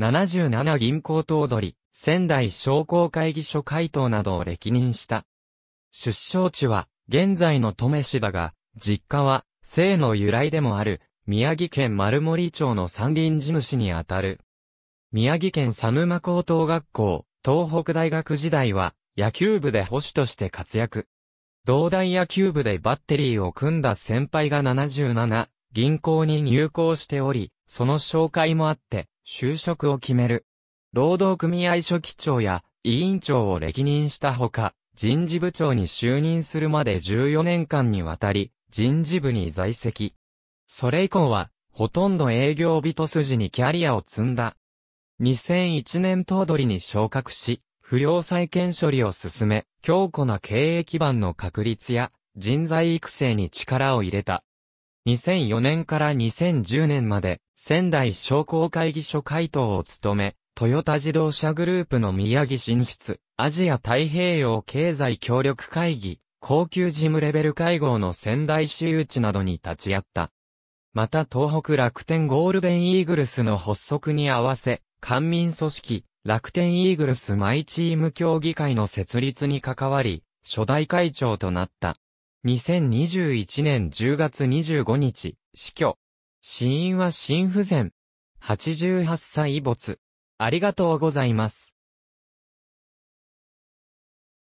77銀行頭取、仙台商工会議所会頭などを歴任した。出生地は、現在の登米市だが、実家は、姓の由来でもある、宮城県丸森町の山林地主にあたる。宮城県寒間高等学校、東北大学時代は、野球部で保守として活躍。同大野球部でバッテリーを組んだ先輩が77、銀行に入校しており、その紹介もあって、就職を決める。労働組合書記長や委員長を歴任したほか、人事部長に就任するまで14年間にわたり、人事部に在籍。それ以降は、ほとんど営業人筋にキャリアを積んだ。2001年頭取に昇格し、不良債権処理を進め、強固な経営基盤の確立や、人材育成に力を入れた。2004年から2010年まで、仙台商工会議所会頭を務め、トヨタ自動車グループの宮城進出、アジア太平洋経済協力会議、高級事務レベル会合の仙台市誘致などに立ち会った。また東北楽天ゴールデンイーグルスの発足に合わせ、官民組織、楽天イーグルスマイチーム協議会の設立に関わり、初代会長となった。2021年10月25日、死去。死因は心不全。88歳没。ありがとうございます。